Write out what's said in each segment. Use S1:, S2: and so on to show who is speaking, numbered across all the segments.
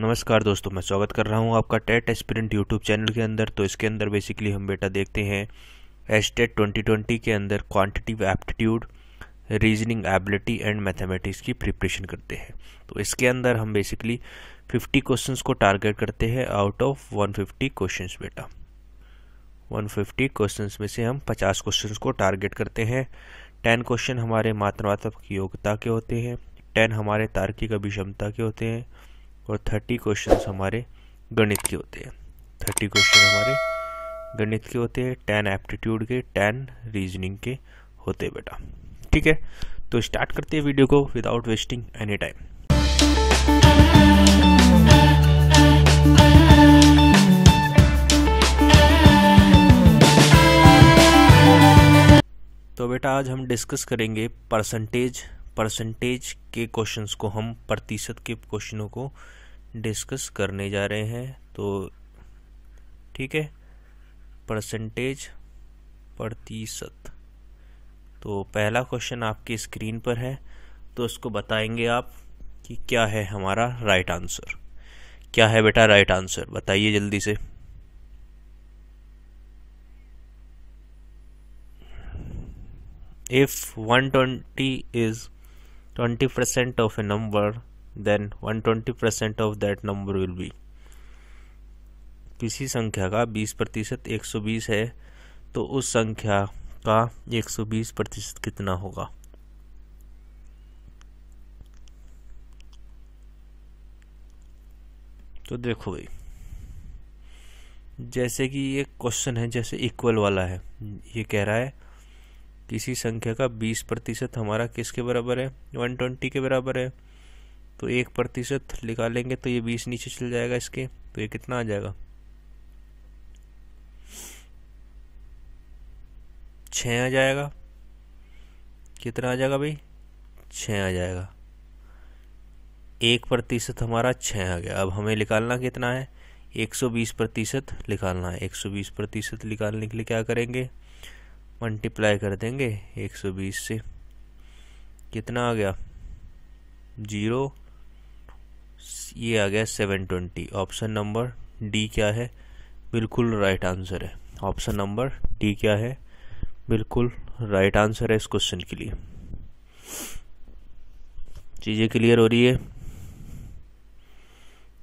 S1: नमस्कार दोस्तों मैं स्वागत कर रहा हूँ आपका टेट एस्पिरेंट यूट्यूब चैनल के अंदर तो इसके अंदर बेसिकली हम बेटा देखते हैं एस टेट ट्वेंटी के अंदर quantitative aptitude reasoning ability and mathematics की प्रिपरेशन करते हैं तो इसके अंदर हम बेसिकली 50 क्वेश्चंस को टारगेट करते हैं आउट ऑफ 150 क्वेश्चंस बेटा 150 क्वेश्चंस में से हम 50 क्वेश्चंस को टारगेट करते हैं 10 क्वेश्चन हमारे मात्रात्मक योग्यता के होते हैं 10 हमारे तार्किक अभिषमता के होते हैं और थर्टी क्वेश्चन हमारे गणित के होते हैं थर्टी क्वेश्चन हमारे गणित के होते हैं टेन एप्टीट्यूड के टेन रीजनिंग के होते हैं बेटा ठीक है तो स्टार्ट करते हैं वीडियो को विदाउट वेस्टिंग एनी टाइम तो बेटा आज हम डिस्कस करेंगे परसेंटेज परसेंटेज के क्वेश्चंस को हम प्रतिशत के क्वेश्चनों को डिस्कस करने जा रहे हैं तो ठीक है परसेंटेज प्रतिशत तो पहला क्वेश्चन आपकी स्क्रीन पर है तो उसको बताएंगे आप कि क्या है हमारा राइट आंसर क्या है बेटा राइट आंसर बताइए जल्दी से if 120 is twenty percent of a number then 120% of that number will be किसी संख्या का 20 प्रतिशत एक है तो उस संख्या का 120 प्रतिशत कितना होगा तो देखो भाई जैसे कि ये क्वेश्चन है जैसे इक्वल वाला है ये कह रहा है किसी संख्या का 20 प्रतिशत हमारा किसके बराबर है 120 के बराबर है तो एक प्रतिशत निकालेंगे तो ये बीस नीचे चल जाएगा इसके तो ये कितना आ जाएगा छ आ जाएगा कितना आ जाएगा भाई छः आ जाएगा एक प्रतिशत हमारा छ आ गया अब हमें निकालना कितना है एक सौ बीस प्रतिशत निकालना है एक सौ बीस प्रतिशत निकालने के लिए क्या करेंगे मल्टीप्लाई कर देंगे एक सौ बीस से कितना आ गया जीरो ये आ गया seven twenty option number D क्या है बिल्कुल राइट आंसर है ऑप्शन नंबर डी क्या है बिल्कुल राइट आंसर है इस क्वेश्चन के लिए चीज़ें क्लियर हो रही है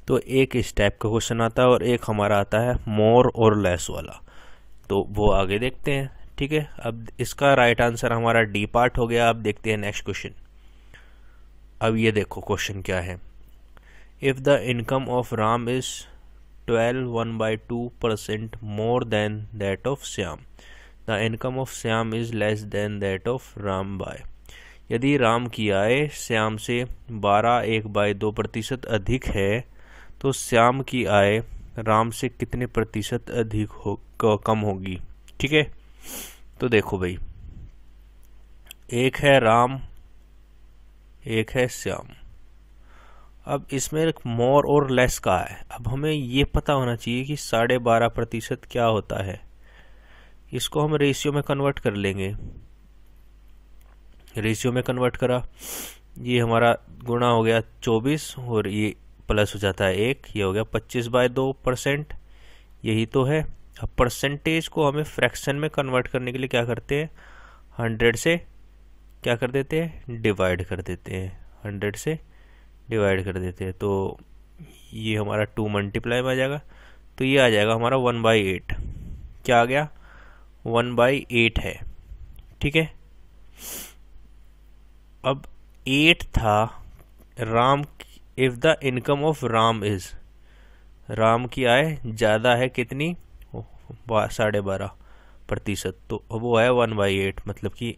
S1: तो एक इस टाइप का क्वेश्चन आता है और एक हमारा आता है मोर और लेस वाला तो वो आगे देखते हैं ठीक है अब इसका राइट आंसर हमारा डी पार्ट हो गया अब देखते हैं नेक्स्ट क्वेश्चन अब ये देखो क्वेश्चन क्या है if the income of Ram is 12 1 by 2 percent more than that of Siam. The income of Siam is less than that of Ram by. यदि राम की आय श्याम से 12 एक बाय दो प्रतिशत अधिक है तो श्याम की आय राम से कितने प्रतिशत अधिक हो कम होगी ठीक है तो देखो भाई एक है राम एक है श्याम अब इसमें एक मोर और लेस का है अब हमें ये पता होना चाहिए कि साढ़े बारह प्रतिशत क्या होता है इसको हम रेशियो में कन्वर्ट कर लेंगे रेशियो में कन्वर्ट करा ये हमारा गुणा हो गया चौबीस और ये प्लस हो जाता है एक ये हो गया पच्चीस बाय दो परसेंट यही तो है अब परसेंटेज को हमें फ्रैक्शन में कन्वर्ट करने के लिए क्या करते हैं हंड्रेड से क्या कर देते हैं डिवाइड कर देते हैं हंड्रेड से डिवाइड कर देते हैं तो ये हमारा टू मल्टीप्लाई में आ जाएगा तो ये आ जाएगा हमारा वन बाई एट क्या आ गया वन बाई एट है ठीक है अब एट था Ram if the income of Ram is Ram की आय ज़्यादा है कितनी साढ़े बारह प्रतिशत तो अब वो है वन बाई एट मतलब कि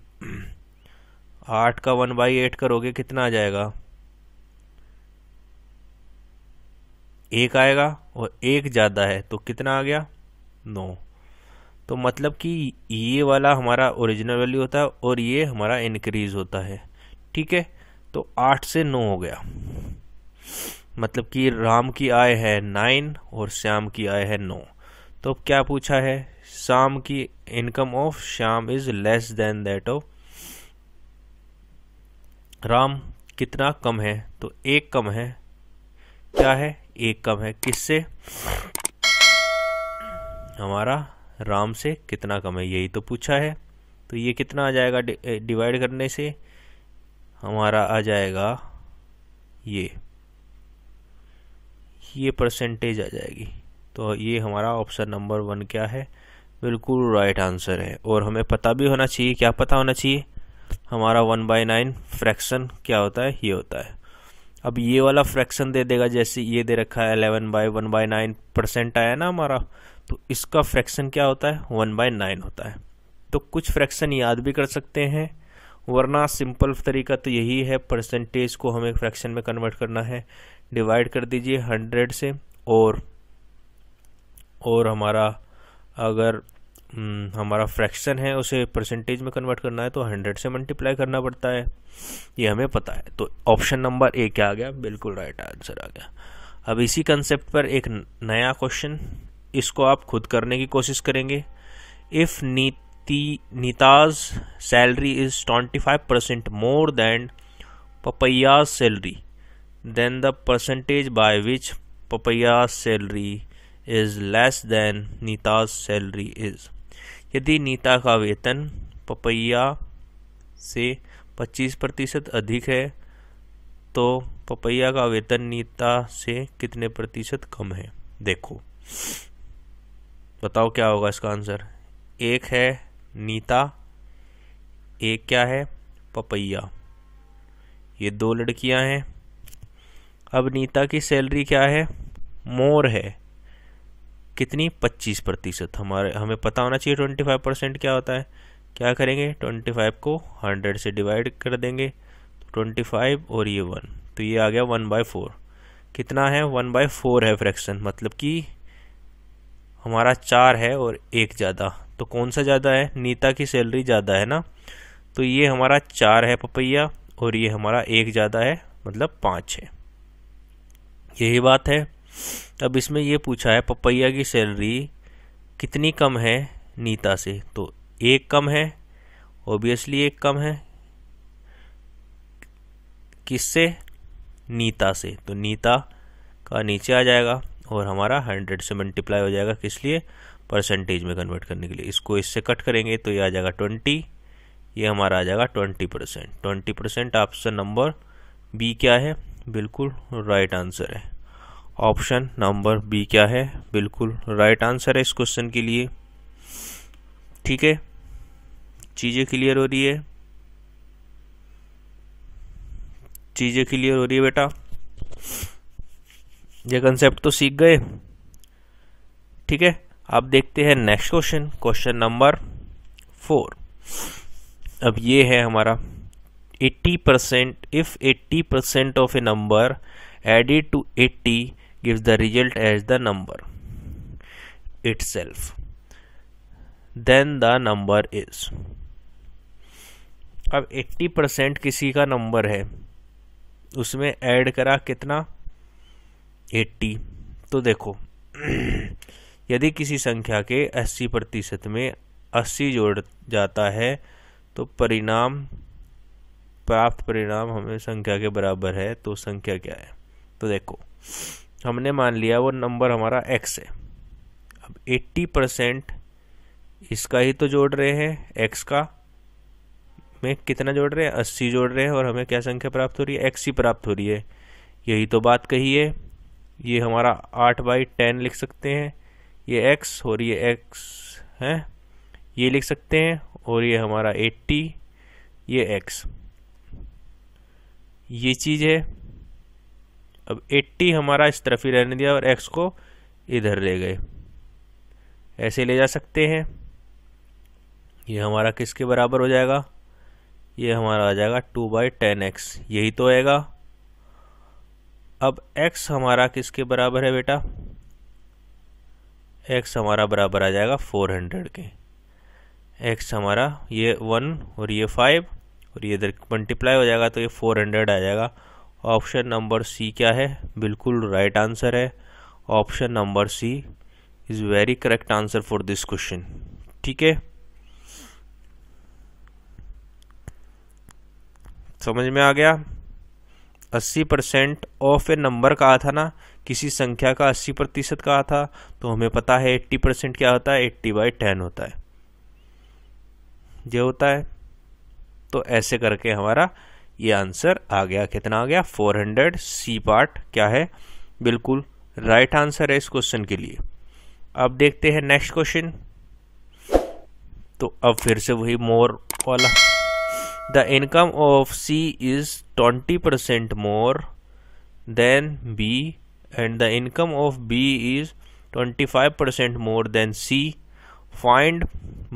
S1: आठ का वन बाई एट करोगे कितना आ जाएगा एक आएगा और एक ज़्यादा है तो कितना आ गया नो तो मतलब कि ये वाला हमारा ओरिजिनल वैल्यू होता है और ये हमारा इनक्रीज़ होता है ठीक है तो आठ से नौ हो गया मतलब कि राम की आय है नाइन और श्याम की आय है नौ तो अब क्या पूछा है शाम की income of Shyam is less than that of Ram कितना कम है तो एक कम है क्या है एक कम है किससे हमारा राम से कितना कम है यही तो पूछा है तो ये कितना आ जाएगा डिवाइड करने से हमारा आ जाएगा ये ये परसेंटेज आ जाएगी तो ये हमारा ऑप्शन नंबर वन क्या है बिल्कुल राइट आंसर है और हमें पता भी होना चाहिए क्या पता होना चाहिए हमारा वन बाई नाइन फ्रैक्शन क्या होता है ये होता है अब ये वाला फ्रैक्शन दे देगा जैसे ये दे रखा है eleven by one by nine percent आया ना हमारा तो इसका फ्रैक्शन क्या होता है वन बाई नाइन होता है तो कुछ फ्रैक्शन याद भी कर सकते हैं वरना सिंपल तरीका तो यही है परसेंटेज को हमें फ्रैक्शन में कन्वर्ट करना है डिवाइड कर दीजिए हंड्रेड से और और हमारा अगर हम्म, हमारा फ्रैक्शन है उसे परसेंटेज में कन्वर्ट करना है तो हंड्रेड से मल्टीप्लाई करना पड़ता है ये हमें पता है तो ऑप्शन नंबर ए क्या आ गया बिल्कुल राइट आंसर आ गया अब इसी कंसेप्ट पर एक नया क्वेश्चन इसको आप खुद करने की कोशिश करेंगे if Niti Neeta's salary is twenty five percent more than Papaiya salary then the percentage by which Papaiya salary is less than Neeta's salary is यदि नीता का वेतन पपैया से 25 प्रतिशत अधिक है तो पपैया का वेतन नीता से कितने प्रतिशत कम है देखो बताओ क्या होगा इसका आंसर एक है नीता एक क्या है पपैया ये दो लड़कियां हैं अब नीता की सैलरी क्या है मोर है कितनी पच्चीस प्रतिशत हमारे हमें पता होना चाहिए ट्वेंटी फाइव परसेंट क्या होता है क्या करेंगे ट्वेंटी फाइव को हंड्रेड से डिवाइड कर देंगे तो ट्वेंटी फाइव और ये वन तो ये आ गया वन बाई फोर कितना है वन बाई फोर है फ्रैक्शन मतलब कि हमारा चार है और एक ज़्यादा तो कौन सा ज़्यादा है नीता की सैलरी ज़्यादा है ना तो ये हमारा चार है पपैया और ये हमारा एक ज़्यादा है मतलब पाँच है यही बात है अब इसमें ये पूछा है पपैया की सैलरी कितनी कम है नीता से तो एक कम है ओबियसली एक कम है किससे नीता से तो नीता का नीचे आ जाएगा और हमारा हंड्रेड से मल्टीप्लाई हो जाएगा किस लिए परसेंटेज में कन्वर्ट करने के लिए इसको इससे कट करेंगे तो ये आ जाएगा ट्वेंटी ये हमारा आ जाएगा twenty percent twenty percent option number B क्या है बिल्कुल राइट आंसर है ऑप्शन नंबर बी क्या है बिल्कुल राइट आंसर है इस क्वेश्चन के लिए ठीक है चीज़ें क्लियर हो रही है चीज़ें क्लियर हो रही है बेटा ये कंसेप्ट तो सीख गए ठीक है आप देखते हैं next question question number four अब ये है हमारा 80 percent if 80 percent of a number added to 80 gives the result as the number itself then the number is अब 80 परसेंट किसी का नंबर है उसमें ऐड करा कितना 80 तो देखो यदि किसी संख्या के 80 प्रतिशत में 80 जोड़ जाता है तो परिणाम प्राप्त परिणाम हमें संख्या के बराबर है तो संख्या क्या है तो देखो हमने मान लिया वो नंबर हमारा एक्स है अब 80 परसेंट इसका ही तो जोड़ रहे हैं एक्स का में कितना जोड़ रहे हैं अस्सी जोड़ रहे हैं और हमें क्या संख्या प्राप्त हो रही है x ही प्राप्त हो रही है यही तो बात कही है ये हमारा आठ बाई टेन लिख सकते हैं ये एक्स और ये एक्स है ये लिख सकते हैं और ये हमारा एट्टी ये एक्स ये चीज़ है अब 80 हमारा इस तरफ ही रहने दिया और x को इधर ले गए ऐसे ले जा सकते हैं ये हमारा किसके बराबर हो जाएगा ये हमारा आ जाएगा टू बाई टेन एक्स यही तो आएगा अब x हमारा किसके बराबर है बेटा x हमारा बराबर आ जाएगा फोर हंड्रेड के x हमारा ये वन और ये फाइव और ये इधर मल्टीप्लाई हो जाएगा तो ये फोर हंड्रेड आ जाएगा ऑप्शन नंबर सी क्या है बिल्कुल राइट right आंसर है option number C is very correct answer for this question ठीक है समझ में आ गया अस्सी परसेंट ऑफ ए नंबर कहा था ना किसी संख्या का अस्सी प्रतिशत कहा था तो हमें पता है एट्टी परसेंट क्या होता है एट्टी बाई टेन होता है ये होता है तो ऐसे करके हमारा ये आंसर आ गया कितना आ गया 400 सी पार्ट क्या है बिल्कुल राइट right आंसर है इस क्वेश्चन के लिए अब देखते हैं नेक्स्ट क्वेश्चन तो अब फिर से वही मोर वाला the income of C is 20 percent more than B and the income of B is 25 percent more than C find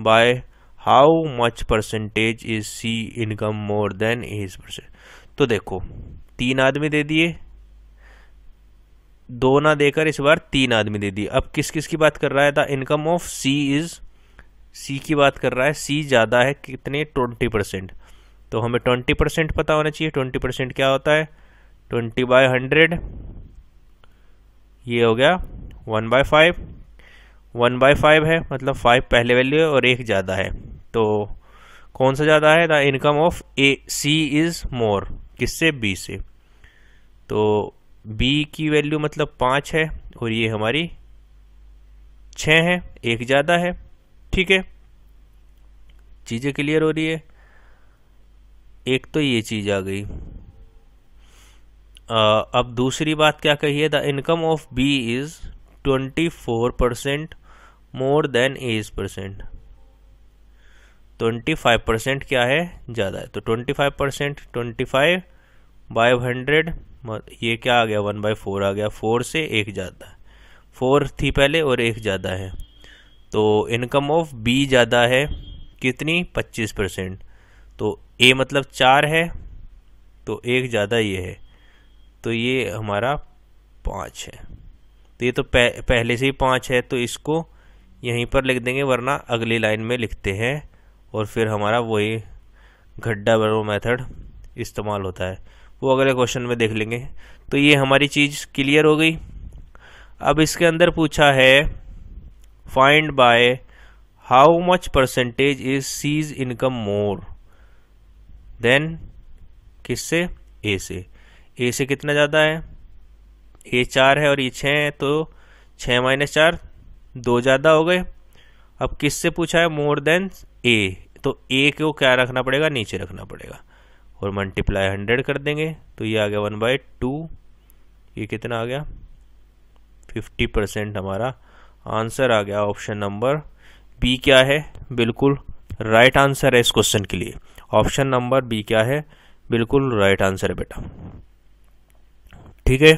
S1: by how much percentage is C income more than is percent तो देखो तीन आदमी दे दिए दो ना देकर इस बार तीन आदमी दे दिए अब किस किस की बात कर रहा है the income of C is C की बात कर रहा है सी ज़्यादा है कितने ट्वेंटी परसेंट तो हमें ट्वेंटी परसेंट पता होना चाहिए ट्वेंटी परसेंट क्या होता है ट्वेंटी बाय हंड्रेड ये हो गया one by five one by five है मतलब फाइव पहले वैल्यू है और एक ज़्यादा है तो कौन सा ज़्यादा है the income of A C is more किससे बी से तो बी की वैल्यू मतलब पाँच है और ये हमारी छ है एक ज़्यादा है ठीक है चीज़ें क्लियर हो रही है एक तो ये चीज़ आ गई आ, अब दूसरी बात क्या कही है the income of B is twenty four percent more than A's percent twenty five percent क्या है ज़्यादा है तो twenty five percent twenty five by hundred ये क्या आ गया वन बाई फोर आ गया फोर से एक ज़्यादा फोर थी पहले और एक ज़्यादा है तो इनकम ऑफ बी ज़्यादा है कितनी पच्चीस परसेंट तो ए मतलब चार है तो एक ज़्यादा ये है तो ये हमारा पाँच है तो ये तो पह, पहले से ही पाँच है तो इसको यहीं पर लिख देंगे वरना अगली लाइन में लिखते हैं और फिर हमारा वही घड्ढा बरो मेथड इस्तेमाल होता है वो अगले क्वेश्चन में देख लेंगे तो ये हमारी चीज़ क्लियर हो गई अब इसके अंदर पूछा है find by how much percentage is C's income more than किससे ए से ए से कितना ज़्यादा है ए चार है और ये छः है तो छः माइनस चार दो ज़्यादा हो गए अब किससे पूछा है मोर देन ए तो ए को क्या रखना पड़ेगा नीचे रखना पड़ेगा और मल्टीप्लाई हंड्रेड कर देंगे तो ये आ गया वन बाई टू ये कितना आ गया फिफ्टी परसेंट हमारा आंसर आ गया ऑप्शन नंबर बी क्या है बिल्कुल राइट right आंसर है इस क्वेश्चन के लिए ऑप्शन नंबर बी क्या है बिल्कुल राइट right आंसर है बेटा ठीक है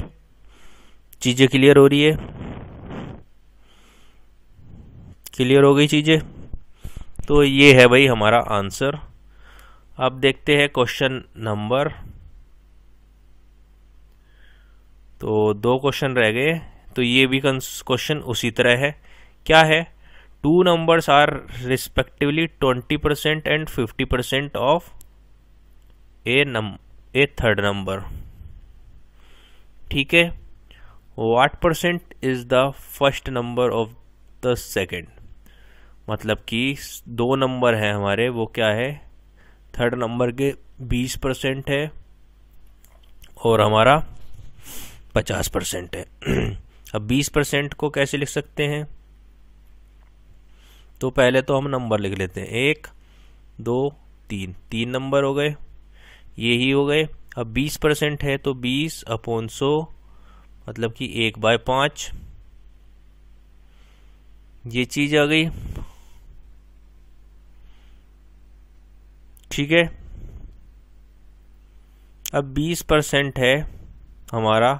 S1: चीज़ें क्लियर हो रही है क्लियर हो गई चीज़ें तो ये है भाई हमारा आंसर अब देखते हैं क्वेश्चन नंबर तो दो क्वेश्चन रह गए तो ये भी क्वेश्चन उसी तरह है क्या है two numbers are respectively twenty percent and fifty percent of a num a third number ठीक है what percent is the first number of the second मतलब कि दो नंबर हैं हमारे वो क्या है थर्ड नंबर के बीस परसेंट है और हमारा पचास परसेंट है अब बीस परसेंट को कैसे लिख सकते हैं तो पहले तो हम नंबर लिख लेते हैं एक दो तीन तीन नंबर हो गए ये ही हो गए अब बीस परसेंट है तो बीस अपॉन सो मतलब कि एक बाय पाँच ये चीज़ आ गई ठीक है अब बीस परसेंट है हमारा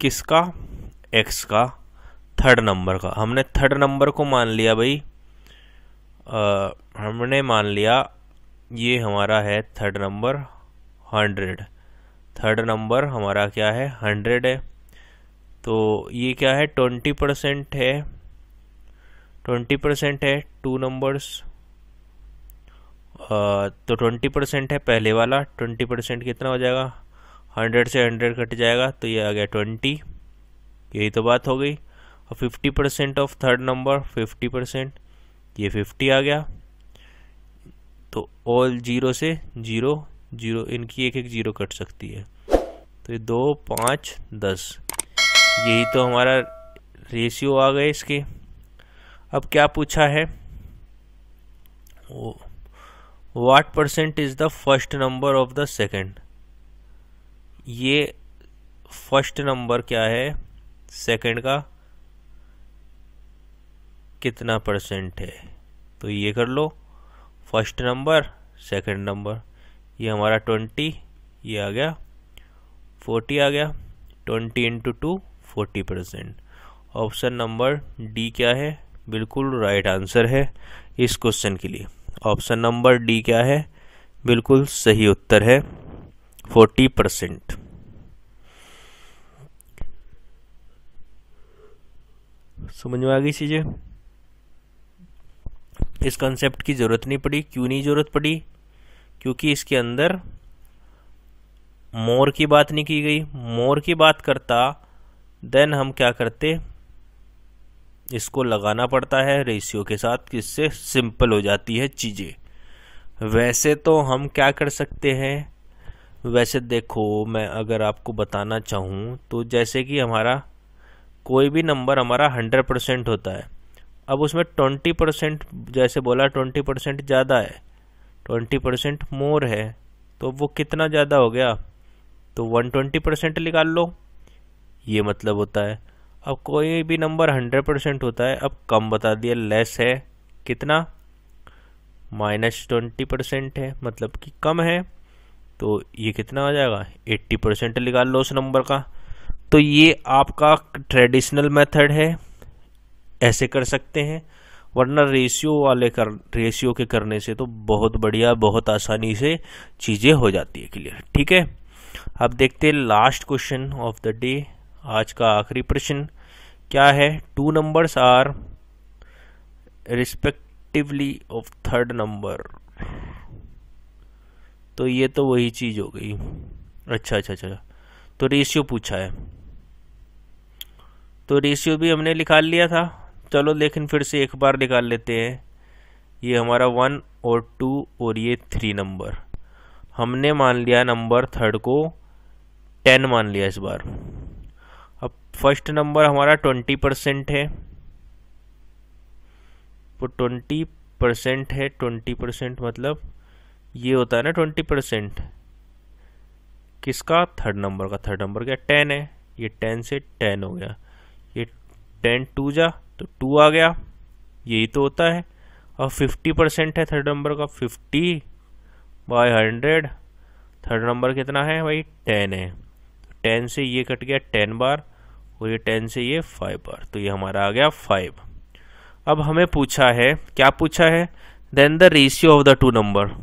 S1: किसका एक्स का थर्ड नंबर का हमने थर्ड नंबर को मान लिया भाई आ, हमने मान लिया ये हमारा है third number hundred third number हमारा क्या है हंड्रेड है तो ये क्या है ट्वेंटी परसेंट है ट्वेंटी परसेंट है टू नंबर्स तो ट्वेंटी परसेंट है पहले वाला ट्वेंटी परसेंट कितना हो जाएगा हंड्रेड से हंड्रेड कट जाएगा तो ये आ गया ट्वेंटी यही तो बात हो गई और fifty percent of third number fifty percent ये फिफ्टी आ गया तो ऑल जीरो से जीरो जीरो इनकी एक एक जीरो कट सकती है तो ये दो पाँच दस यही तो हमारा रेशियो आ गए इसके अब क्या पूछा है वो what percent is the first number of the second ये फर्स्ट नंबर क्या है सेकेंड का कितना परसेंट है तो ये कर लो फर्स्ट नंबर सेकंड नंबर ये हमारा ट्वेंटी ये आ गया फोर्टी आ गया twenty into two forty percent option number D क्या है बिल्कुल राइट आंसर है इस क्वेश्चन के लिए ऑप्शन नंबर डी क्या है बिल्कुल सही उत्तर है फोर्टी परसेंट समझ में आ गई चीज़ें इस कॉन्सेप्ट की ज़रूरत नहीं पड़ी क्यों नहीं ज़रूरत पड़ी क्योंकि इसके अंदर मोर की बात नहीं की गई मोर की बात करता देन हम क्या करते इसको लगाना पड़ता है रेशियो के साथ किससे सिंपल हो जाती है चीज़ें वैसे तो हम क्या कर सकते हैं वैसे देखो मैं अगर आपको बताना चाहूँ तो जैसे कि हमारा कोई भी नंबर हमारा हंड्रेड परसेंट होता है अब उसमें ट्वेंटी परसेंट जैसे बोला ट्वेंटी परसेंट ज़्यादा है ट्वेंटी परसेंट मोर है तो वो कितना ज़्यादा हो गया तो वन ट्वेंटी परसेंट निकाल लो ये मतलब होता है अब कोई भी नंबर हंड्रेड परसेंट होता है अब कम बता दिया लेस है कितना माइनस ट्वेंटी परसेंट है मतलब कि कम है तो ये कितना आ जाएगा एट्टी परसेंट निकाल लो उस नंबर का तो ये आपका ट्रेडिशनल मेथड है ऐसे कर सकते हैं वरना रेशियो वाले कर रेशियो के करने से तो बहुत बढ़िया बहुत आसानी से चीज़ें हो जाती है क्लियर ठीक है अब देखते हैं last question of the day आज का आखिरी प्रश्न क्या है two numbers are respectively of third number तो ये तो वही चीज़ हो गई अच्छा अच्छा अच्छा तो रेशियो पूछा है तो रेशियो भी हमने निकाल लिया था चलो लेकिन फिर से एक बार निकाल लेते हैं ये हमारा वन और टू और ये थ्री नंबर हमने मान लिया नंबर थर्ड को टेन मान लिया इस बार अब फर्स्ट नंबर हमारा ट्वेंटी परसेंट है तो ट्वेंटी परसेंट है ट्वेंटी परसेंट मतलब ये होता है ना ट्वेंटी परसेंट किसका थर्ड नंबर का थर्ड नंबर क्या टेन है ये टेन से टेन हो गया ये टेन टू जा तो टू आ गया यही तो होता है और फिफ्टी परसेंट है थर्ड नंबर का fifty by hundred third number कितना है भाई टेन है टेन तो से ये कट गया टेन बार और ये टेन से ये फाइव बार तो ये हमारा आ गया फाइव अब हमें पूछा है क्या पूछा है then the ratio of the two number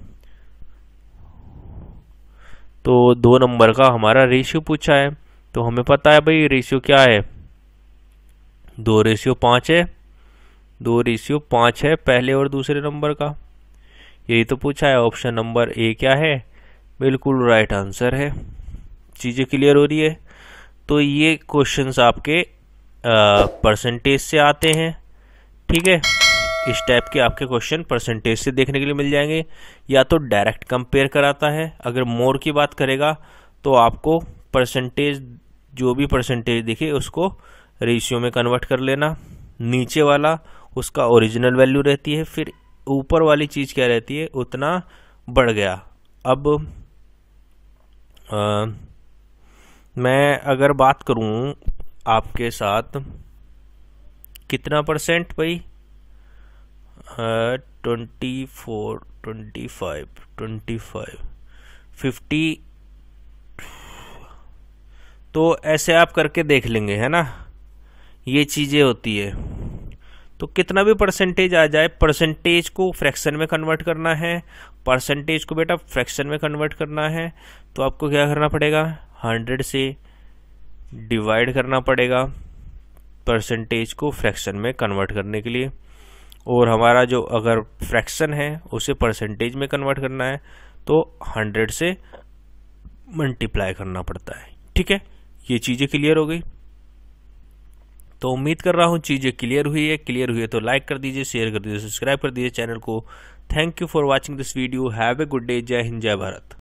S1: तो दो नंबर का हमारा रेशियो पूछा है तो हमें पता है भाई रेशियो क्या है दो रेशियो पांच है दो रेशियो पांच है पहले और दूसरे नंबर का यही तो पूछा है ऑप्शन नंबर ए क्या है बिल्कुल राइट आंसर है चीज़ें क्लियर हो रही है तो ये क्वेश्चंस आपके परसेंटेज से आते हैं ठीक है इस टाइप के आपके क्वेश्चन परसेंटेज से देखने के लिए मिल जाएंगे या तो डायरेक्ट कंपेयर कराता है अगर मोर की बात करेगा तो आपको परसेंटेज जो भी परसेंटेज दिखे उसको रेशियो में कन्वर्ट कर लेना नीचे वाला उसका ओरिजिनल वैल्यू रहती है फिर ऊपर वाली चीज़ क्या रहती है उतना बढ़ गया अब आ, मैं अगर बात करूं आपके साथ कितना परसेंट भाई twenty four twenty five twenty five fifty तो ऐसे आप करके देख लेंगे है ना ये चीज़ें होती है तो कितना भी परसेंटेज आ जाए परसेंटेज को फ्रैक्शन में कन्वर्ट करना है परसेंटेज को बेटा फ्रैक्शन में कन्वर्ट करना है तो आपको क्या करना पड़ेगा हंड्रेड से डिवाइड करना पड़ेगा परसेंटेज को फ्रैक्शन में कन्वर्ट करने के लिए और हमारा जो अगर फ्रैक्शन है उसे परसेंटेज में कन्वर्ट करना है तो हंड्रेड से मल्टीप्लाई करना पड़ता है ठीक है ये चीज़ें क्लियर हो गई तो उम्मीद कर रहा हूँ चीज़ें क्लियर हुई है क्लियर हुई है तो लाइक कर दीजिए शेयर कर दीजिए सब्सक्राइब कर दीजिए चैनल को thank you for watching this video have a good day Jai Hind जय भारत